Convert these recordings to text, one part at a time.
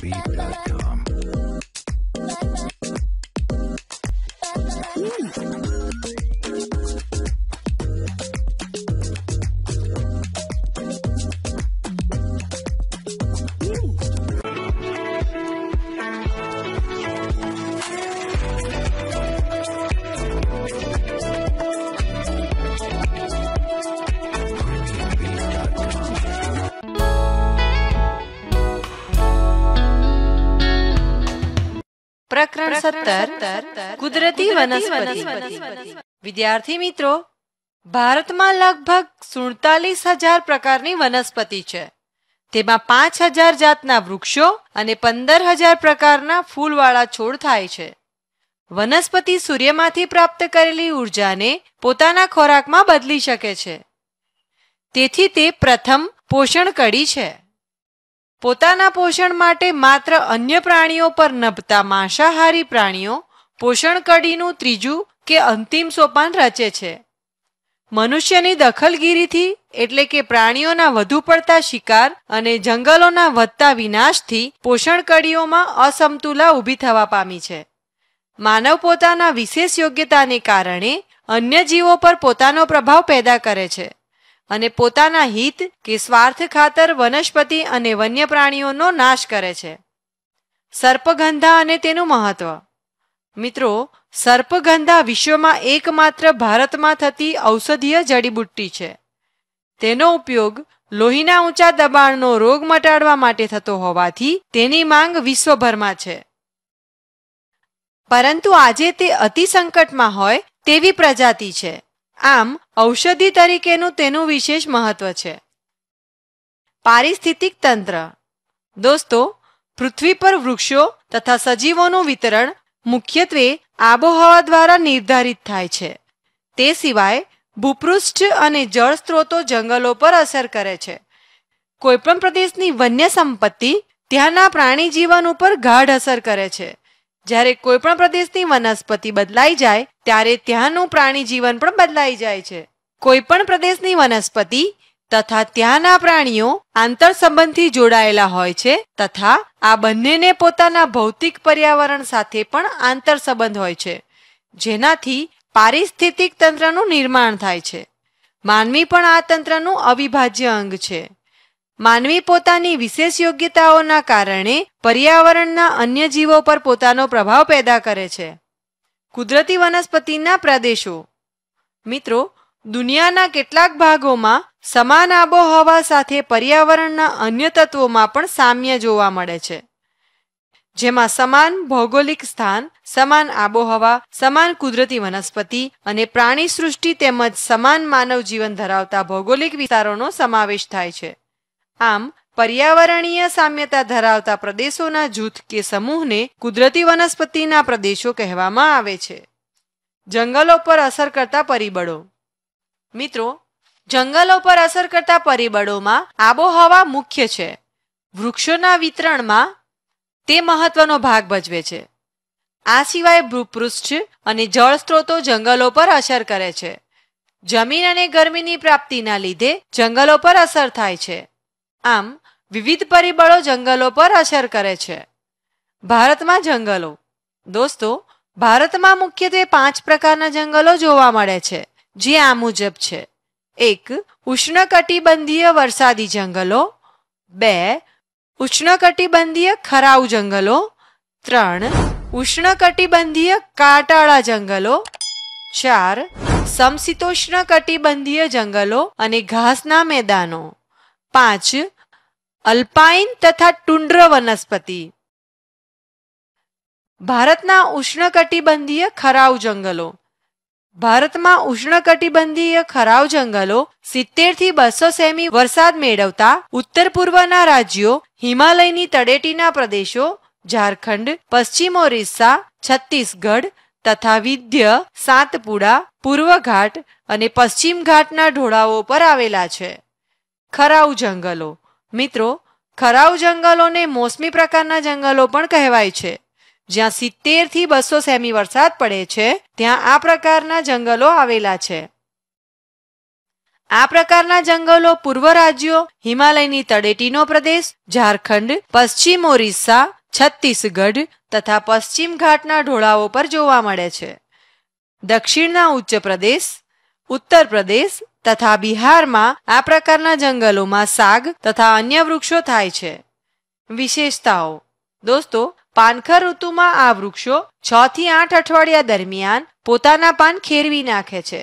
Bieber. પ્રકરણ સત્તર કુદરતી વનસ્પતિ વિદ્યાર્થી મિત્રો ભારતમાં લગભગ સુડતાલીસ હજાર પ્રકારની વનસ્પતિ છે તેમાં પાંચ હજાર જાતના વૃક્ષો અને પંદર હજાર પ્રકારના ફૂલવાળા છોડ થાય છે વનસ્પતિ સૂર્યમાંથી પ્રાપ્ત કરેલી ઉર્જાને પોતાના ખોરાકમાં બદલી શકે છે તેથી તે પ્રથમ પોષણ કડી છે પોતાના પોષણ માટે માત્ર અન્ય પ્રાણીઓ પર નભતા માંસાહારી પ્રાણીઓ પોષણ કડીનું ત્રીજું કે અંતિમ સોપાન રચે છે મનુષ્યની દખલગીરીથી એટલે કે પ્રાણીઓના વધુ પડતા શિકાર અને જંગલોના વધતા વિનાશથી પોષણ કડીઓમાં અસમતુલા ઊભી થવા પામી છે માનવ પોતાના વિશેષ યોગ્યતાને કારણે અન્ય જીવો પર પોતાનો પ્રભાવ પેદા કરે છે અને પોતાના હિત કે સ્વાર્થ ખાતર વનસ્પતિ અને વન્ય પ્રાણીઓનો નાશ કરે છે સર્પગંધા અને તેનું મહત્વ મિત્રો સર્પગંધા વિશ્વમાં એકમાત્ર ભારતમાં થતી ઔષધીય જડીબુટ્ટી છે તેનો ઉપયોગ લોહીના ઊંચા દબાણનો રોગ મટાડવા માટે થતો હોવાથી તેની માંગ વિશ્વભરમાં છે પરંતુ આજે તે અતિસંકટમાં હોય તેવી પ્રજાતિ છે આમ ઔષધિ તરીકેનું તેનું વિશેષ મહત્વ છે પારિસ્થિતિક તંત્ર દોસ્તો પૃથ્વી પર વૃક્ષો તથા સજીવોનું વિતરણ મુખ્યત્વે આબોહવા દ્વારા નિર્ધારિત થાય છે તે સિવાય ભૂપૃષ્ઠ અને જળ સ્ત્રોતો જંગલો પર અસર કરે છે કોઈપણ પ્રદેશની વન્ય સંપત્તિ ત્યાંના પ્રાણી જીવન ઉપર ગાઢ અસર કરે છે જ્યારે કોઈ પણ પ્રદેશની વનસ્પતિ બદલાઈ જાય ત્યારે ત્યાંનું પ્રાણી જીવન પણ બદલાઈ જાય છે કોઈ પણ પ્રદેશની વનસ્પતિ તથા ત્યાંના પ્રાણીઓ આંતર સંબંધથી જોડાયેલા હોય છે તથા આ બંનેને પોતાના ભૌતિક પર્યાવરણ સાથે પણ આંતર સંબંધ હોય છે જેનાથી પારિસ્થિતિક તંત્રનું નિર્માણ થાય છે માનવી પણ આ તંત્રનું અવિભાજ્ય અંગ છે માનવી પોતાની વિશેષ યોગ્યતાઓના કારણે પર્યાવરણના અન્ય જીવો પર પોતાનો પ્રભાવ પેદા કરે છે કુદરતી વનસ્પતિના પ્રદેશો મિત્રો દુનિયાના કેટલાક ભાગોમાં સમાન આબોહવા સાથે પર્યાવરણના અન્ય તત્વોમાં પણ સામ્ય જોવા મળે છે જેમાં સમાન ભૌગોલિક સ્થાન સમાન આબોહવા સમાન કુદરતી વનસ્પતિ અને પ્રાણી સૃષ્ટિ તેમજ સમાન માનવ જીવન ધરાવતા ભૌગોલિક વિસ્તારોનો સમાવેશ થાય છે આમ પર્યાવરણીય સામ્યતા ધરાવતા પ્રદેશોના જૂથ કે સમૂહને કુદરતી વનસ્પતિના પ્રદેશો કહેવામાં આવે છે જંગલો પર અસર કરતા પરિબળો મિત્રો જંગલો પર અસર કરતા પરિબળોમાં આબોહવા મુખ્ય છે વૃક્ષોના વિતરણમાં તે મહત્વનો ભાગ ભજવે છે આ સિવાય ભૂપૃષ્ઠ અને જળ સ્ત્રોતો જંગલો પર અસર કરે છે જમીન અને ગરમીની પ્રાપ્તિના લીધે જંગલો પર અસર થાય છે આમ વિવિધ પરિબળો જંગલો પર અસર કરે છે ભારતમાં જંગલો દોસ્તો ભારતમાં મુખ્યત્વે પાંચ પ્રકારના જંગલો જોવા મળે છે જે આ મુજબ છે એક ઉષ્ણકટિબંધીય વરસાદી જંગલો બે ઉષ્ણકટિબંધીય ખરાઉ જંગલો ત્રણ ઉષ્ણકટિબંધીય કાટાળા જંગલો ચાર સમશીતોષ્ણ કટિબંધીય જંગલો અને ઘાસના મેદાનો પાંચ અલ્પાઇન તથા ટુંડ્ર વનસ્પતિ ભારતના ઉષ્ણકટિબંધીય ખરાવ જંગલો ભારતમાં ઉષ્ણકટિબંધીય ખરાવ જંગલો સિત્તેર થી બસો સેમી વરસાદ મેળવતા ઉત્તર પૂર્વના રાજ્યો હિમાલયની તળેટીના પ્રદેશો ઝારખંડ પશ્ચિમ ઓરિસ્સા છત્તીસગઢ તથા વિધ્ય સાતપુડા પૂર્વ ઘાટ અને પશ્ચિમ ઘાટના ઢોળાવો પર આવેલા છે ખરાઉ જંગલો મિત્રો ખરાઉ જંગલોને મોસમી પ્રકારના જંગલો પણ કહેવાય છે જ્યાં સિત્તેર થી બસો સેમી વરસાદ પડે છે ત્યાં આ પ્રકારના જંગલો આવેલા છે આ પ્રકારના જંગલો પૂર્વ રાજ્યો હિમાલયની તળેટીનો પ્રદેશ ઝારખંડ પશ્ચિમ ઓરિસ્સા છત્તીસગઢ તથા પશ્ચિમ ઘાટના ઢોળાવો પર જોવા મળે છે દક્ષિણના ઉચ્ચ પ્રદેશ ઉત્તર પ્રદેશ તથા બિહારમાં આ પ્રકારના જંગલોમાં સાગ તથા અન્ય વૃક્ષો થાય છે વિશેષતાઓ દોસ્તો પાનખર ઋતુમાં આ વૃક્ષો છ થી આઠ અઠવાડિયા દરમિયાન પોતાના પાન ખેરવી નાખે છે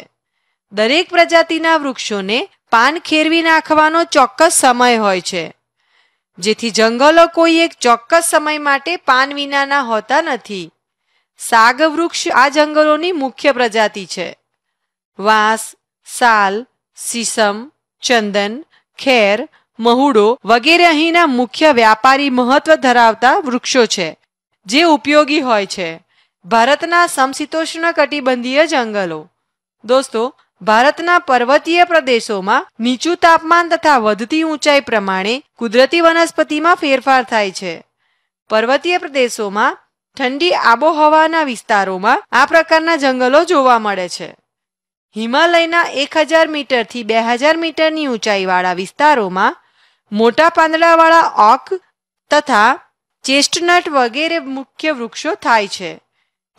દરેક પ્રજાતિના વૃક્ષોને પાન ખેરવી નાખવાનો ચોક્કસ સમય હોય છે જેથી જંગલો કોઈ એક ચોક્કસ સમય માટે પાન વિનાના હોતા નથી સાગ વૃક્ષ આ જંગલોની મુખ્ય પ્રજાતિ છે વાંસ સાલ સીસમ ચંદન ખેર મહુડો વગેરે અહીંના મુખ્ય વ્યાપારી મહત્વ ધરાવતા વૃક્ષો છે જે ઉપયોગી હોય છે ભારતના સમશીતોષ્ણ કટિબંધીય જંગલો દોસ્તો ભારતના પર્વતીય પ્રદેશોમાં નીચું તાપમાન તથા વધતી ઊંચાઈ પ્રમાણે કુદરતી વનસ્પતિમાં ફેરફાર થાય છે પર્વતીય પ્રદેશોમાં ઠંડી આબોહવાના વિસ્તારોમાં આ પ્રકારના જંગલો જોવા મળે છે હિમાલયના એક હજાર મીટરથી બે હજાર મીટરની ઊંચાઈવાળા વિસ્તારોમાં મોટા પાંદડાવાળા ઓક તથા ચેસ્ટનટ વગેરે મુખ્ય વૃક્ષો થાય છે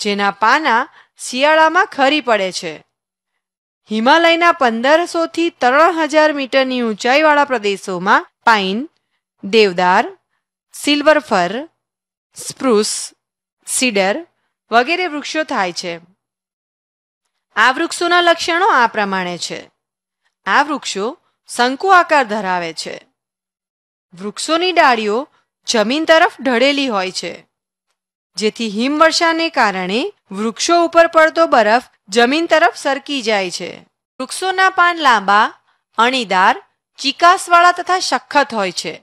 જેના પાના શિયાળામાં ખરી પડે છે હિમાલયના પંદરસોથી ત્રણ હજાર મીટરની ઊંચાઈવાળા પ્રદેશોમાં પાઇન દેવદાર સિલ્વર ફર સ્પ્રુસ સીડર વગેરે વૃક્ષો થાય છે આ વૃક્ષોના લક્ષણો આ પ્રમાણે છે આ વૃક્ષો શંકુ આકાર ધરાવે છે વૃક્ષોની ડાળીઓ જમીન તરફ ઢળેલી હોય છે જેથી હિમવર્ષાને કારણે વૃક્ષો ઉપર પડતો બરફ જમીન તરફ સરકી જાય છે વૃક્ષોના પાન લાંબા અણીદાર ચિકાસવાળા તથા સખત હોય છે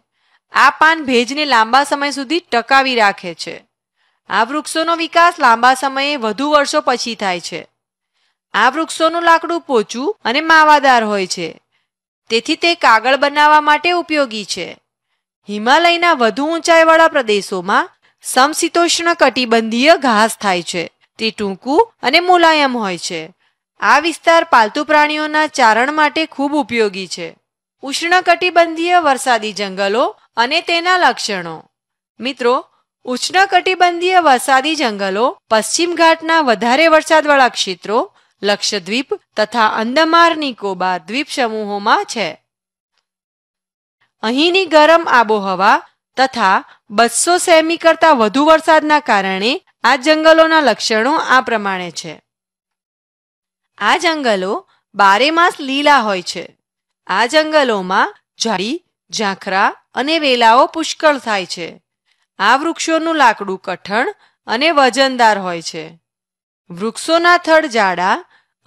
આ પાન ભેજને લાંબા સમય સુધી ટકાવી રાખે છે આ વૃક્ષોનો વિકાસ લાંબા સમયે વધુ વર્ષો પછી થાય છે આ વૃક્ષોનું લાકડું પોચું અને માવાદાર હોય છે તેથી તે કાગળ બનાવવા માટે ઉપયોગી છે હિમાલયના વધુ ઊંચાઈવાળા પ્રદેશોમાં સમશીતોષ્ણ કટિબંધીય ઘાસ થાય છે તે ટૂંકું અને મુલાયમ હોય છે આ વિસ્તાર પાલતુ પ્રાણીઓના ચારણ માટે ખૂબ ઉપયોગી છે ઉષ્ણકટિબંધીય વરસાદી જંગલો અને તેના લક્ષણો મિત્રો ઉષ્ણકટિબંધીય વરસાદી જંગલો પશ્ચિમ ઘાટના વધારે વરસાદવાળા ક્ષેત્રો લક્ષદ્વીપ તથા અંદમાર નિકોબાર દ્વીપ સમૂહોમાં છે અહીંની ગરમ આબોહવા તથા બસો સેમી કરતાં વધુ વરસાદના કારણે આ જંગલોના લક્ષણો આ પ્રમાણે છે આ જંગલો બારેમાસ લીલા હોય છે આ જંગલોમાં ઝાડી ઝાંખરા અને વેલાઓ પુષ્કળ થાય છે આ વૃક્ષોનું લાકડું કઠણ અને વજનદાર હોય છે વૃક્ષોના થડ જાડા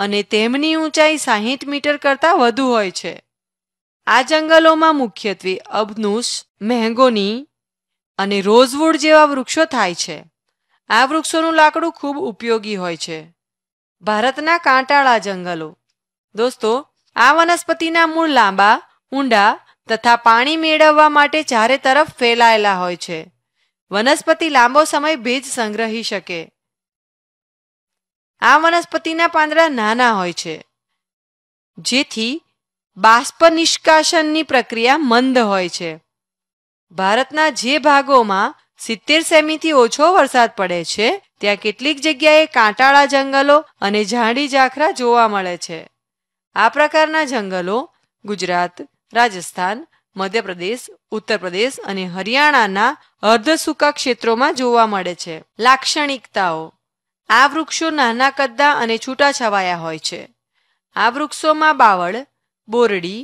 અને તેમની ઊંચાઈ સાહીઠ મીટર કરતાં વધુ હોય છે આ જંગલોમાં મુખ્યત્વે અબનુસ મેંગોની અને રોઝવુડ જેવા વૃક્ષો થાય છે આ વૃક્ષોનું લાકડું ખૂબ ઉપયોગી હોય છે ભારતના કાંટાળા જંગલો દોસ્તો આ વનસ્પતિના મૂળ લાંબા ઊંડા તથા પાણી મેળવવા માટે ચારે તરફ ફેલાયેલા હોય છે વનસ્પતિ લાંબો સમય ભેજ સંગ્રહી શકે આ વનસ્પતિના પાંદડા નાના હોય છે જેથી બાષ્પ નિષ્કાશનની પ્રક્રિયા મંદ હોય છે ભારતના જે ભાગોમાં સિત્તેર સેમીથી ઓછો વરસાદ પડે છે ત્યાં કેટલીક જગ્યાએ કાંટાળા જંગલો અને ઝાડી ઝાખરા જોવા મળે છે આ પ્રકારના જંગલો ગુજરાત રાજસ્થાન મધ્યપ્રદેશ ઉત્તર પ્રદેશ અને હરિયાણાના અર્ધ સૂકા ક્ષેત્રોમાં જોવા મળે છે લાક્ષણિકતાઓ આ વૃક્ષો નાના કદ્દા અને છૂટાછવાયા હોય છે આ વૃક્ષોમાં બાવળ બોરડી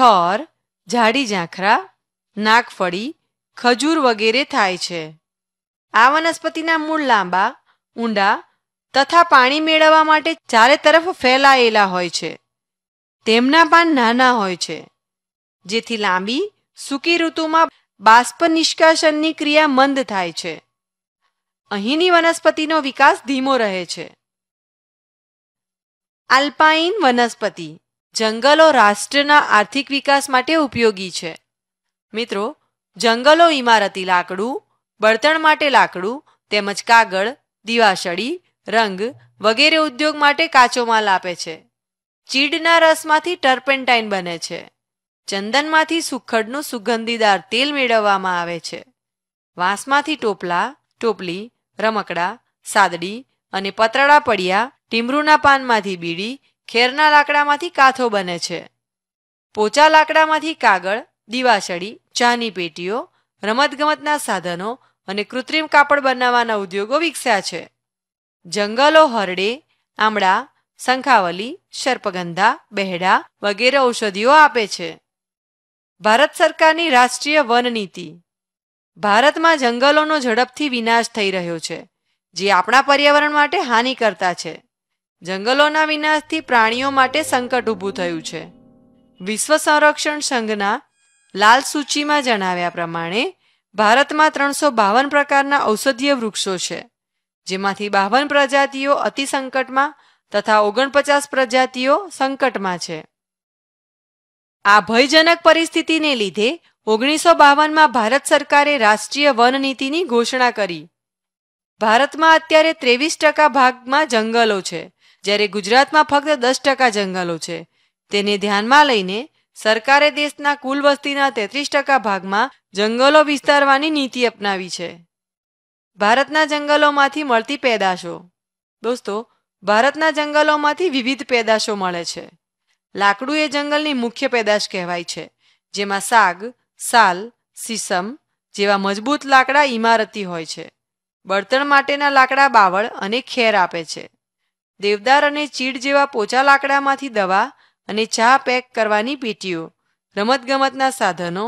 થર જાડી ઝાંખરા નાગફળી ખજૂર વગેરે થાય છે આ વનસ્પતિના મૂળ લાંબા ઊંડા તથા પાણી મેળવવા માટે ચારે તરફ ફેલાયેલા હોય છે તેમના પાન નાના હોય છે જેથી લાંબી સૂકી ઋતુમાં બાષ્પ નિષ્કાશનની ક્રિયા મંદ થાય છે અહીંની વનસ્પતિનો વિકાસ ધીમો રહે છે આલ્પાઇન વનસ્પતિ જંગલો રાષ્ટ્રના આર્થિક વિકાસ માટે ઉપયોગી છે મિત્રો જંગલો ઇમારતી લાકડું બળતણ માટે લાકડું તેમજ કાગળ દિવાસળી રંગ વગેરે ઉદ્યોગ માટે કાચો માલ આપે છે ચીડના રસમાંથી ટર્પેન્ટાઇન બને છે ચંદનમાંથી સુખડનું સુગંધીદાર તેલ મેળવવામાં આવે છે વાંસમાંથી ટોપલા ટોપલી રમકડા સાદડી અને પતરાળા પડિયા ટીમરૂના પાનમાંથી બીડી ખેરના લાકડામાંથી કાથો બને છે પોચા લાકડામાંથી કાગળ દીવાસળી ચાની પેટીઓ રમતગમતના સાધનો અને કૃત્રિમ કાપડ બનાવવાના ઉદ્યોગો વિકસ્યા છે જંગલો હરડે આમળા શંખાવલી સર્પગંધા બહેડા વગેરે ઔષધિઓ આપે છે ભારત સરકારની રાષ્ટ્રીય વન નીતિ ભારતમાં જંગલોનો ઝડપથી વિનાશ થઈ રહ્યો છે જે આપણા પર્યાવરણ માટે હાનિકર્તા છે જંગલોના વિનાશથી પ્રાણીઓ માટે સંકટ ઊભું થયું છે વિશ્વ સંરક્ષણ સંઘના લાલ સૂચિમાં જણાવ્યા પ્રમાણે ભારતમાં ત્રણસો બાવન પ્રકારના ઔષધીય વૃક્ષો છે જેમાંથી બાવન પ્રજાતિઓ અતિ સંકટમાં તથા ઓગણપચાસ પ્રજાતિઓ સંકટમાં છે આ ભયજનક પરિસ્થિતિને લીધે ઓગણીસો બાવનમાં ભારત સરકારે રાષ્ટ્રીય વન નીતિની ઘોષણા કરી ભારતમાં અત્યારે ત્રેવીસ ટકા ભાગમાં જંગલો છે જ્યારે ગુજરાતમાં ફક્ત દસ ટકા જંગલો છે તેને ધ્યાનમાં લઈને સરકારે દેશના કુલ વસ્તીના તેત્રીસ ટકા ભાગમાં જંગલો વિસ્તારવાની નીતિ અપનાવી છે ભારતના જંગલોમાંથી મળતી પેદાશો દોસ્તો ભારતના જંગલોમાંથી વિવિધ પેદાશો મળે છે લાકડું એ જંગલની મુખ્ય પેદાશ કહેવાય છે જેમાં સાગ સાલ સીસમ જેવા મજબૂત લાકડા ઇમારતી હોય છે બળતણ માટેના લાકડા બાવળ અને ખેર આપે છે દેવદાર અને ચીડ જેવા પોચા લાકડામાંથી દવા અને ચા પેક કરવાની પેટીઓ રમતગમતના સાધનો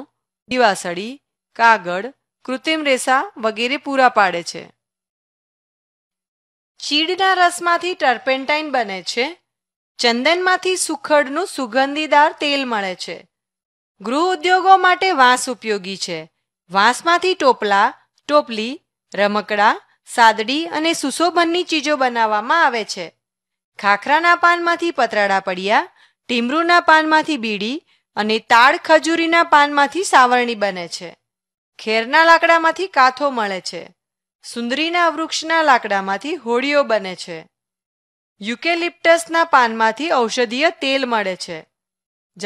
દિવાસળી કાગળ કૃત્રિમ રેસા વગેરે પૂરા પાડે છે ચીડના રસમાંથી ટર્પેન્ટાઇન બને છે ચંદનમાંથી સુખડનું સુગંધીદાર તેલ મળે છે ગૃહ ઉદ્યોગો માટે વાંસ ઉપયોગી છે વાંસમાંથી ટોપલા ટોપલી રમકડા સાદડી અને સુશોભનની ચીજો બનાવવામાં આવે છે ખાખરાના પાનમાંથી પતરાડા પડ્યા ટીમરૂના પાનમાંથી બીડી અને તાડ ખજૂરીના પાનમાંથી સાવરણી બને છે ખેરના લાકડામાંથી કાથો મળે છે સુંદરીના વૃક્ષના લાકડામાંથી હોડીઓ બને છે યુકેલિપ્ટસના પાનમાંથી ઔષધીય તેલ મળે છે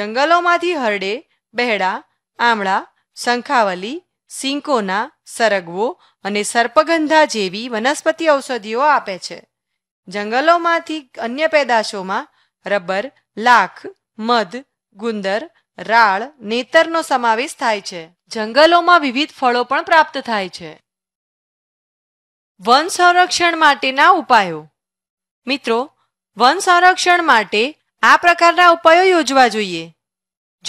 જંગલોમાંથી હરડે બહેડા આમળા શંખાવલી સિંકોના સરગવો અને સર્પગંધા જેવી વનસ્પતિ ઔષધિઓ આપે છે જંગલોમાંથી અન્ય પેદાશોમાં રબર લાખ મધ ગુંદર રાળ નેતરનો સમાવેશ થાય છે જંગલોમાં વિવિધ ફળો પણ પ્રાપ્ત થાય છે વન સંરક્ષણ માટેના ઉપાયો મિત્રો વન સંરક્ષણ માટે આ પ્રકારના ઉપાયો યોજવા જોઈએ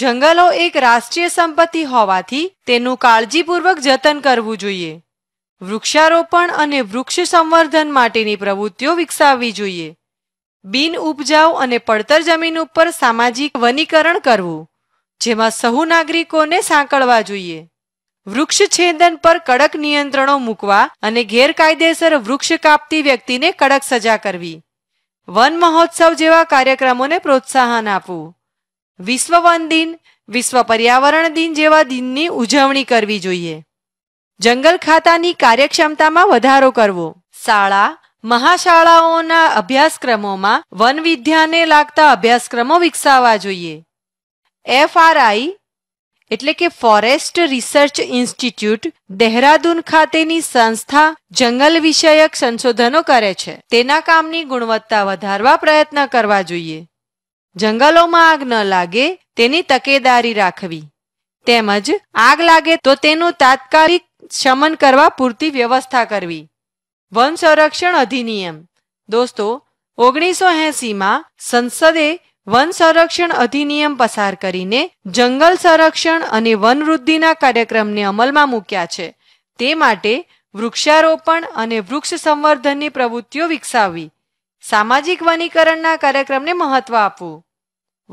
જંગલો એક રાષ્ટ્રીય સંપત્તિ હોવાથી તેનું કાળજીપૂર્વક જતન કરવું જોઈએ વૃક્ષારોપણ અને વૃક્ષ સંવર્ધન માટેની પ્રવૃત્તિઓ વિકસાવવી જોઈએ બિન ઉપજાઉ અને પડતર જમીન ઉપર સામાજિક વનીકરણ કરવું જેમાં સહુ નાગરિકોને સાંકળવા જોઈએ વૃક્ષ છેદન પર કડક નિયંત્રણો મૂકવા અને ગેરકાયદેસર વૃક્ષ કાપતી વ્યક્તિને કડક સજા કરવી વન મહોત્સવ જેવા કાર્યક્રમોને પ્રોત્સાહન આપવું વિશ્વ વન દિન વિશ્વ પર્યાવરણ દિન જેવા દિનની ઉજવણી કરવી જોઈએ જંગલ ખાતાની કાર્યક્ષમતામાં વધારો કરવો શાળા મહાશાળાઓના અભ્યાસક્રમોમાં વન વિદ્યાને લાગતા અભ્યાસક્રમો વિકસાવવા જોઈએ એફઆરઆઈ એટલે કે ફોરેસ્ટ રિસર્ચ ઇન્સ્ટિટ્યૂટ દેહરાદૂન ખાતેની સંસ્થા જંગલ વિષયક સંશોધનો કરે છે તેના કામની ગુણવત્તા વધારવા પ્રયત્ન કરવા જોઈએ જંગલોમાં આગ ન લાગે તેની તકેદારી રાખવી તેમજ આગ લાગે તો તેનું તાત્કાલિક શમન કરવા પૂરતી વ્યવસ્થા કરવી વન સંરક્ષણ અધિનિયમ દોસ્તો ઓગણીસો એસીમાં સંસદે વન સંરક્ષણ અધિનિયમ પસાર કરીને જંગલ સંરક્ષણ અને વનવૃદ્ધિના કાર્યક્રમને અમલમાં મૂક્યા છે તે માટે વૃક્ષારોપણ અને વૃક્ષ સંવર્ધનની પ્રવૃત્તિઓ વિકસાવવી સામાજિક વનીકરણના કાર્યક્રમને મહત્વ આપવું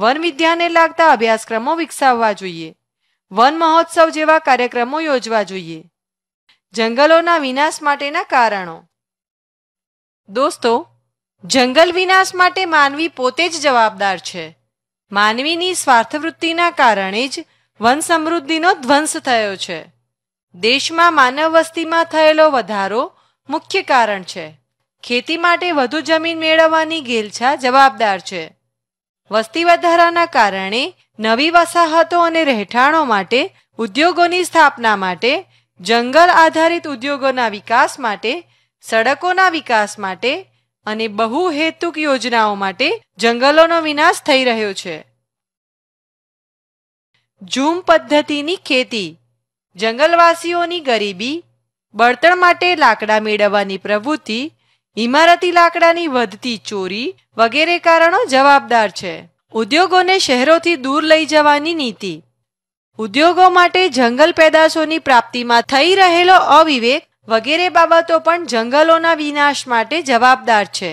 વન વિદ્યાને લાગતા અભ્યાસક્રમો વિકસાવવા જોઈએ વન મહોત્સવ જેવા કાર્યક્રમો યોજવા જોઈએ જંગલોના વિનાશ માટેના કારણો દોસ્તો જંગલ વિનાશ માટે માનવી પોતે જ જવાબદાર છે માનવીની સ્વાર્થવૃત્તિના કારણે જ વન સમૃદ્ધિનો ધ્વંસ થયો છે દેશમાં માનવ વસ્તીમાં થયેલો વધારો મુખ્ય કારણ છે ખેતી માટે વધુ જમીન મેળવવાની ગેલછા જવાબદાર છે વસ્તી વધારાના કારણે નવી વસાહતો અને રહેઠાણો માટે ઉદ્યોગોની સ્થાપના માટે જંગલ આધારિત ઉદ્યોગોના વિકાસ માટે સડકોના વિકાસ માટે અને બહુહેતુક યોજનાઓ માટે જંગલોનો વિનાશ થઈ રહ્યો છે ઝૂમ પદ્ધતિની ખેતી જંગલવાસીઓની ગરીબી બળતણ માટે લાકડા મેળવવાની પ્રવૃત્તિ ઇમારતી લાકડાની વધતી ચોરી વગેરે કારણો જવાબદાર છે ઉદ્યોગોને શહેરોથી દૂર લઈ જવાની નીતિ ઉદ્યોગો માટે જંગલ પેદાશોની પ્રાપ્તિમાં થઈ રહેલો અવિવેક વગેરે બાબતો પણ જંગલોના વિનાશ માટે જવાબદાર છે